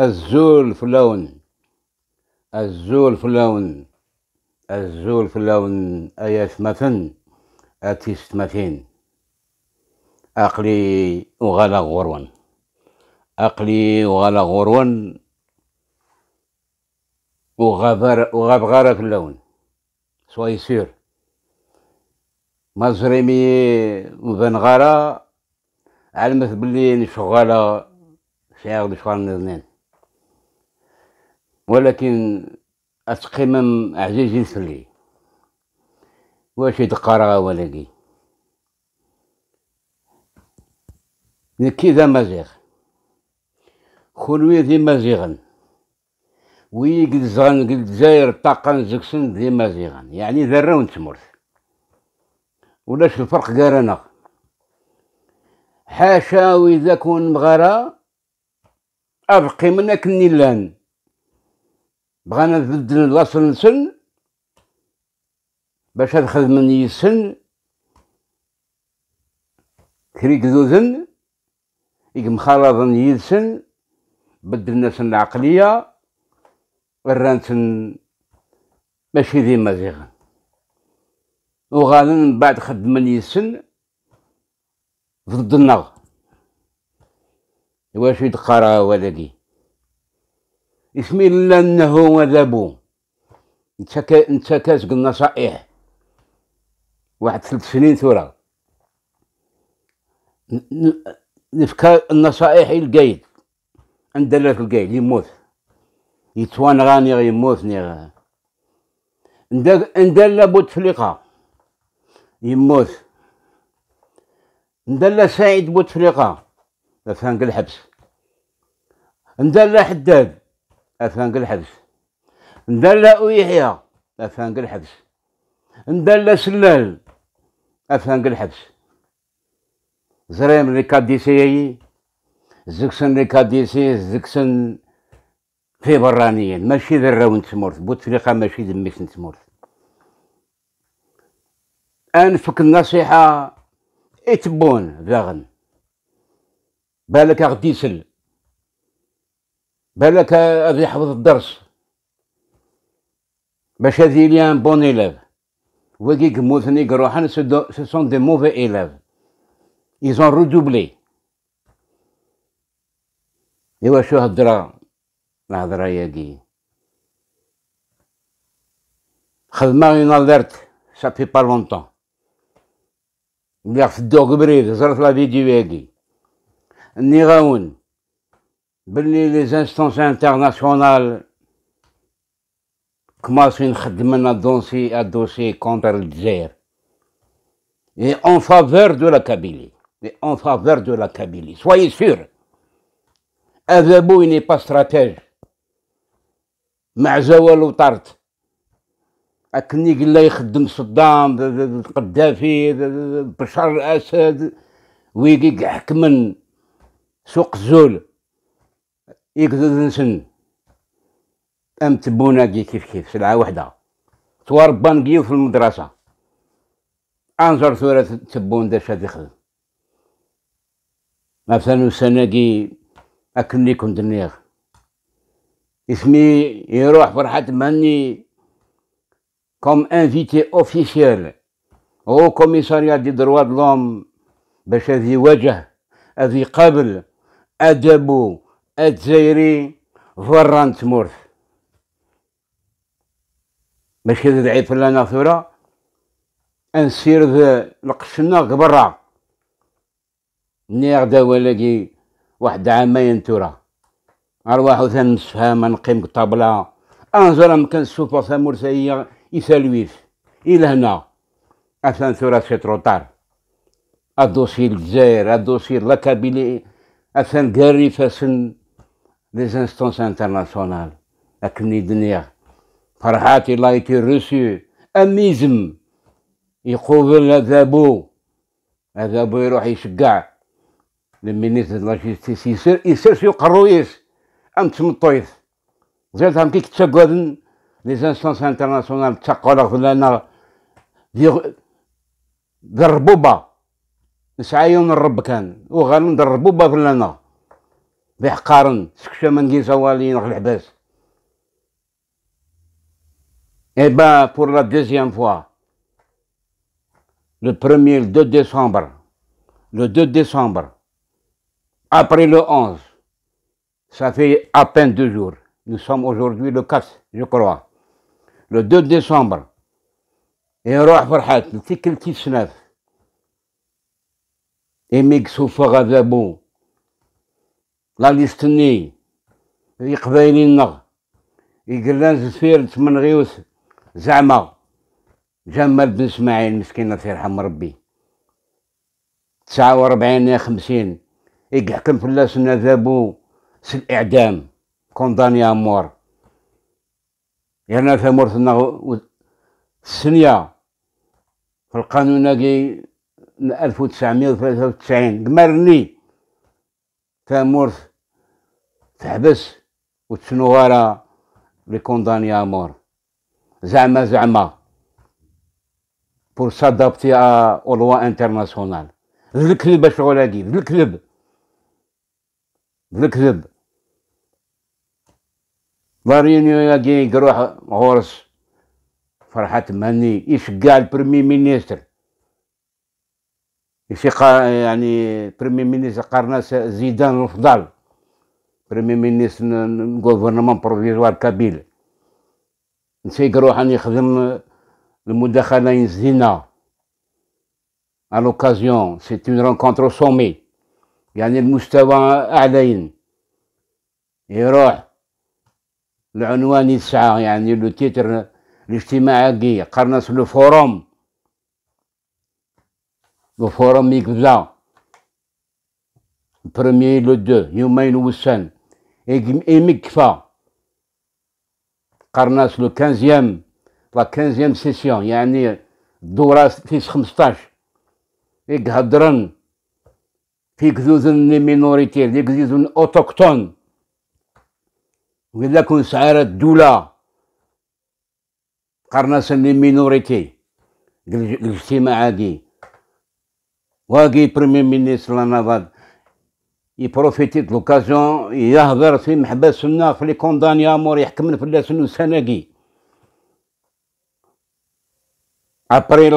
الزول في اللون الزول في اللون الزول في اللون أيا ثمثن أتيست مثين أقلي وغلا غرون أقلي وغلا غرون وغبر وغبغرة في اللون سوي سير مزرمي وبنغارة علمت بلي نشغالة شي عاود شغال نذنين ولكن أتقمم عزيز فلي واش يدقرا ولدي نكي ذا مزيغ خلوي ذي مزيغن وي قد زغن قد زاير طاقن زكسن ذي مزيغن يعني ذرة تمرث ولاش الفرق قارنا حاشا وإذا كون مغارة أبقي منك النيلان بغانا نبدل الوصف نسن باش هاد من يسن كريك ذوذن يسن يلسن سن العقلية ورانسن ماشي ذي مزيغا وغالن من بعد من يسن ضد النغ واش يدقرا ولدي اسم الله انه ذبو انت كا انت كاتقل نصائح واحد ثلاث سنين ثورة نفكا النصائح القايد لك القايد يموت يتوان غاني يموت ني ندلا بوتفليقة يموت ندلا سعيد بوتفليقة فانق الحبس ندلا حداد افانك الحبس ندلا يحيى افانك الحبس ندلا سلال افانك الحبس زريم لي كاديسي زكسن كاديسي زكسن في برانيين ماشي ذراون تمورت بوتفليقة ماشي دميك تمورت انفك النصيحة اتبون ذاغن بالك غدي بالك غادي يحفظ الدرس باش هذي لي ان بون ايليف وكي كموتني كروحان سو سون دي موفي ايليف ايزون ont ايوا إوا شو هضرة الهضرة ياكي خدمة اون الارت سافي با لونتون ملي غفدو بريد زرت لا فيديو ياكي ني غاون باللي لي زانستونس انترناسيونال كماسين خدمنا دونسي الدوسي كونتر الجزائر اي اون فافور دو لا كابيلي اي اون فافور دو لا كابيلي سوي سور بو ني با استراتيج مع زوال وطرت اكني قلا يخدم صدام القدافي بشار الاسد ويقيق حكمن سوق الزول يقدر نسن ام تبوناكي كيف كيف سلعه وحده تواربا نقيو في المدرسه انظر ثورة تبون داش هادي خدم مثلا السناقي اكني كنت نيغ اسمي يروح فرحات ماني كوم انفيتي اوفيسيال او كوميساريا دي دروا دلوم باش هذي واجه هذي قابل ادبو الجزائري فران تمورت باش كذا دعيت لنا ثورة ذا لقشنا قبرة ني غدا ولكي واحد عامين تورا أرواح وثان ما نقيم طابلة أنزل مكان السوفا سايا يسالويس إلى هنا أثان ثورة سي تروطار الدوسي الجزائر الدوسي لاكابيلي أثان كاري فاسن لي instances انترناسيونال اكني دنيا فرحاتي لا يتي رسو اميزم يقوبل اذابو اذابو يروح يشقع لمينيت لا جيستيس يسير يسير سيو قرويس ام تمطويث زاد هم كيك تشقودن لي زانستونس انترناسيونال تشقولك لنا ضربوبة نسعى يوم الرب كان وغالون ضربوبة فلنا بحقارن سكشا من غيزاوالين غ العباس Eh bien, pour la deuxième fois, le 1er, le 2 décembre, le 2 décembre, après le 11, ça fait à peine deux jours. Nous sommes aujourd'hui le 4, je crois. Le 2 décembre, et Farhat, le et soufa Fagazabou, لا ليستني لي نغ يقلان زفير تمن غيوس زعما جمال بن اسماعيل مسكين الله يرحم ربي تسعة وربعين يا خمسين يحكم سنة ذابو سل الإعدام كوندان يا أمور يانا ثمرتنا السنية في القانون ألف وتسعمية وثلاثة وتسعين قمرني ثمرت تحبس وتسنوغارا لي كونداني امور زعما زعما بور سادابتي او لوا انترناسيونال الكذب شغل هادي الكذب الكلب مارينيو ياكي يروح غورس فرحات مهني يشقى البرمي مينيستر يشقى يعني برمي مينيستر قرنا زيدان الفضل بريمي غوفرنمون بروفيزوار كابيل نسيك روحا خدم المداخلة ينزلنا على l'occasion سي une رونكونتر سومي يعني المستوى أعلى يروح العنوان يسعى يعني لو تيتر الاجتماع كي قرنس لو فوروم لو فوروم يقبضا بريمي لو دو يومين وسان ايمي قرناس لو كانزيام لا كانزيام سيسيون يعني الدورة فيس خمسطاش إيك هدرن في كذوزن لي مينوريتي لي كذوزن اوتوكتون وإلا كون سعارة الدولة قرناس لي مينوريتي الاجتماع هادي واقي بريمي مينيس لا نافاد Il prophétise l'occasion, il y a vers si il y a des condamnés à mort, il y a des condamnés à mort, il Après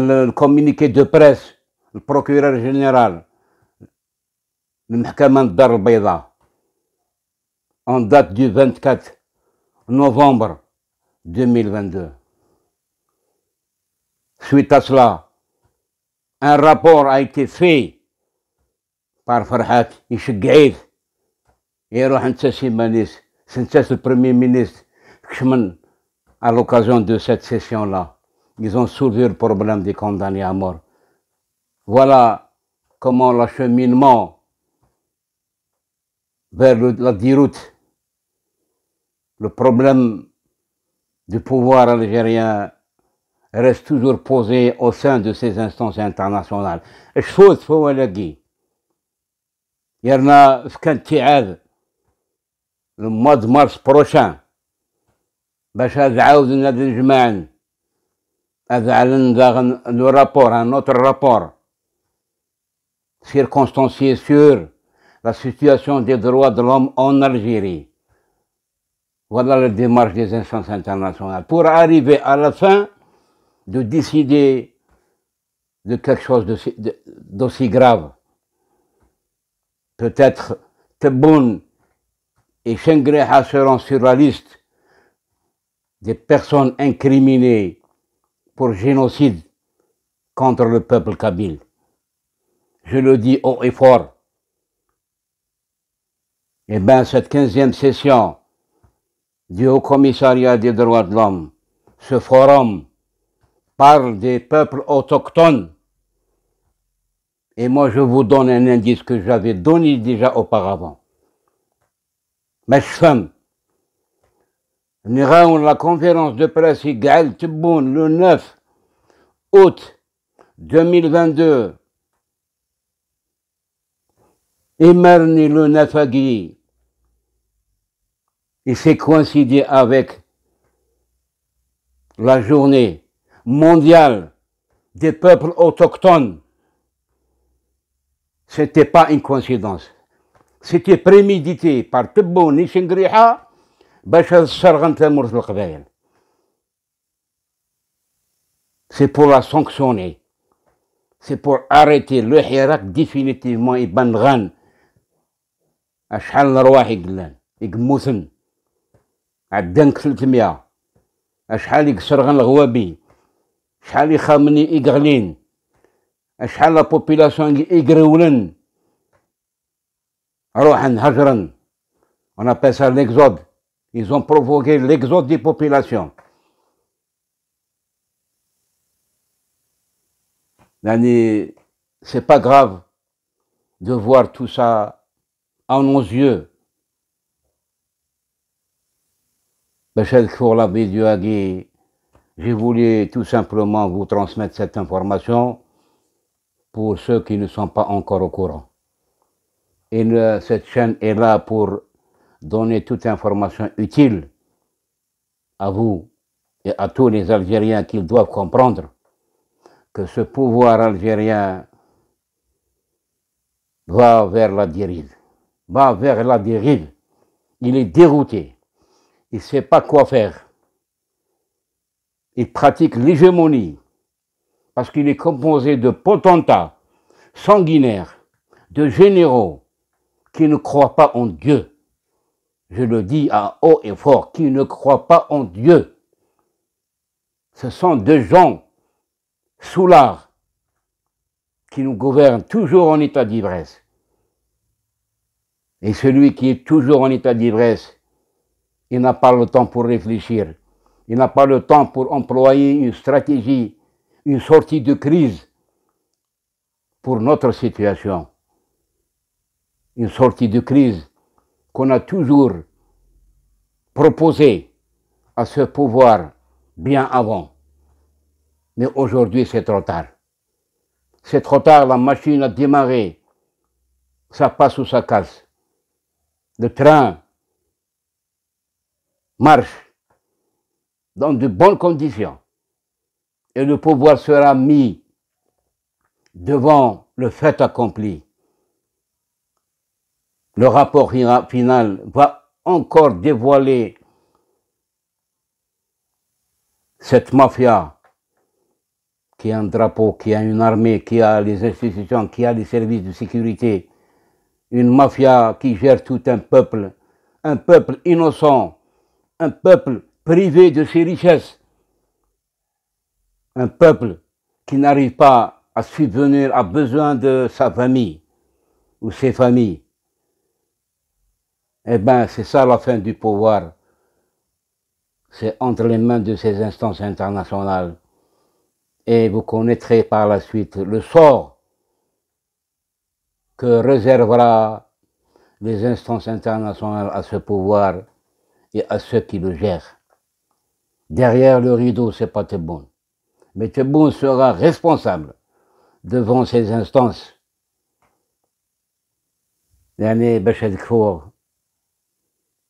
le communiqué de presse, le procureur général, le mec en date du 24 novembre 2022. Suite à cela, un rapport a été fait par Farhat Ishgaïf et le Premier ministre, à l'occasion de cette session-là. Ils ont soulevé le problème des condamnés à mort. Voilà comment l'acheminement vers la diroute, le problème du pouvoir algérien reste toujours posé au sein de ces instances internationales. Et je suis يرنا في كان تعاد le mois le mars prochain, عاود هاد نجمعن le rapport, un circonstancié sur la situation des droits de l'homme en Algérie. Voilà la démarche des instances internationales. Pour arriver à la fin, de décider de quelque chose d'aussi grave. Peut-être Tebboune et Shengreha seront sur la liste des personnes incriminées pour génocide contre le peuple kabyle. Je le dis haut et fort. Eh bien, cette quinzième session du Haut Commissariat des droits de l'homme, ce forum par des peuples autochtones. Et moi, je vous donne un indice que j'avais donné déjà auparavant. Meshfam. Nous avons la conférence de presse le 9 août 2022. et le 9 Nafagui. Il s'est coïncidé avec la journée mondiale des peuples autochtones. C'était pas une coïncidence. C'était prémédité par Tebbo Nishingriha C'est pour la sanctionner. C'est pour arrêter le Hirak définitivement et Bandran. أشحال رواح يقلان يقموثن عدان 300 أشحال يقصرغن الغوابي Challiques, minis égrillent. La population égraulent. Roi en hâcheur. On appelle ça l'exode. Ils ont provoqué l'exode de population. Ce c'est pas grave de voir tout ça en nos yeux. Je sais que je voulais tout simplement vous transmettre cette information pour ceux qui ne sont pas encore au courant. Et cette chaîne est là pour donner toute information utile à vous et à tous les Algériens qui doivent comprendre que ce pouvoir algérien va vers la dérive, va vers la dérive. Il est dérouté, il ne sait pas quoi faire il pratique l'hégémonie, parce qu'il est composé de potentats sanguinaires, de généraux qui ne croient pas en Dieu. Je le dis à haut et fort, qui ne croient pas en Dieu. Ce sont des gens sous l'art qui nous gouvernent toujours en état d'ivresse. Et celui qui est toujours en état d'ivresse, il n'a pas le temps pour réfléchir. Il n'a pas le temps pour employer une stratégie, une sortie de crise pour notre situation. Une sortie de crise qu'on a toujours proposée à ce pouvoir bien avant. Mais aujourd'hui, c'est trop tard. C'est trop tard, la machine a démarré. Ça passe ou ça casse. Le train marche dans de bonnes conditions. Et le pouvoir sera mis devant le fait accompli. Le rapport final va encore dévoiler cette mafia qui a un drapeau, qui a une armée, qui a les institutions, qui a les services de sécurité, une mafia qui gère tout un peuple, un peuple innocent, un peuple privé de ses richesses. Un peuple qui n'arrive pas à subvenir à besoin de sa famille ou ses familles. Eh bien, c'est ça la fin du pouvoir. C'est entre les mains de ces instances internationales. Et vous connaîtrez par la suite le sort que réservera les instances internationales à ce pouvoir et à ceux qui le gèrent derrière le rideau, c'est pas Tebboune. Mais Tebboune sera responsable devant ces instances. L'année Khour,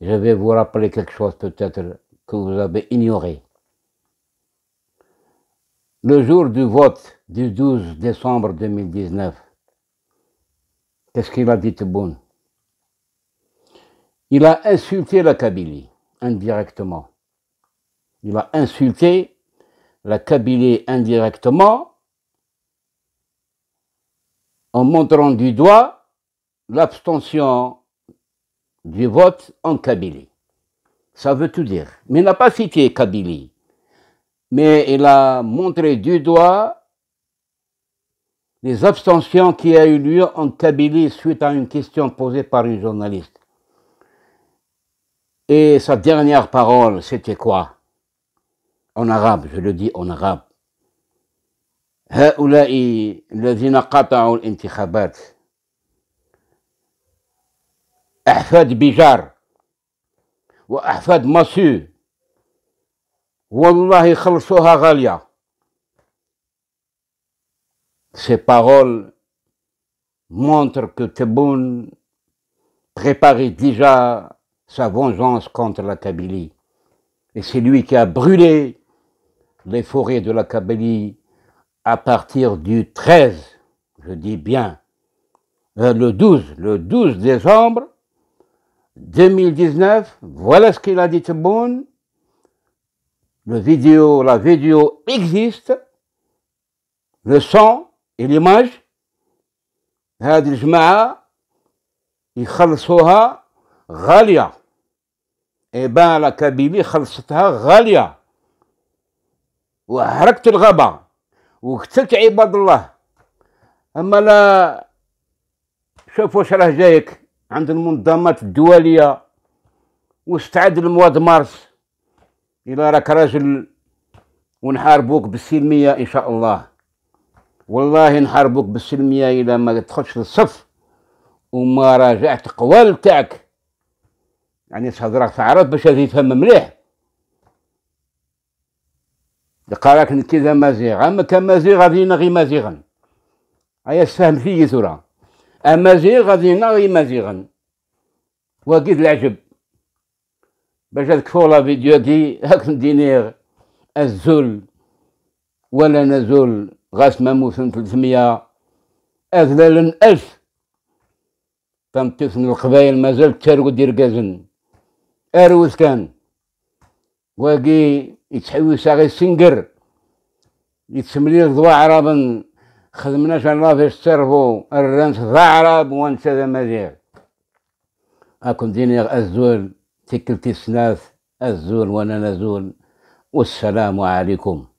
je vais vous rappeler quelque chose peut-être que vous avez ignoré. Le jour du vote du 12 décembre 2019, qu'est-ce qu'il a dit Tebboune Il a insulté la Kabylie indirectement il insulté la Kabylie indirectement en montrant du doigt l'abstention du vote en Kabylie. Ça veut tout dire. Mais il n'a pas cité Kabylie. Mais il a montré du doigt les abstentions qui a eu lieu en Kabylie suite à une question posée par une journaliste. Et sa dernière parole, c'était quoi en arabe, je le dis en arabe. هؤلاء الذين قطعوا الانتخابات أحفاد بجار وأحفاد ماسو والله خلصوها غالية Ces paroles montrent que Tebboune préparait déjà sa vengeance contre la Kabylie. Et c'est lui qui a brûlé les forêts de la Kabylie à partir du 13, je dis bien, euh, le 12, le 12 décembre 2019, voilà ce qu'il a dit bon? Le vidéo, la vidéo existe, le son et l'image. هذه eh bien la Kabylie, إبان خلصتها غالية وهركت الغابة وقتلت عباد الله أما لا شوف واش راه جايك عند المنظمات الدولية واستعد لمواد مارس إلا راك راجل ونحاربوك بالسلمية إن شاء الله والله نحاربوك بالسلمية إلا ما تدخلش للصف وما راجعت قوال تاعك يعني راك تعرف باش هذه يفهم مليح دقارك نتي ذا مازيغ أما كان مازيغ غادي نغي مازيغا أيا السهم في ثورة أمازيغ غادي نغي مازيغا واكيد العجب باش تكفو لا فيديو كي هاك ندينيغ الزول ولا نزول غاس موسم تلتمية أذلال ألف فمتسن القبايل مازال تارو دير كازن أروس كان واقي يتحوس غي سنقر يتسملي الضوا من خدمنا شان في السيرفو الرنس ضعرب وانت ذا مدير اكون ديني الزول تكلتي سناث الزول وانا نزول والسلام عليكم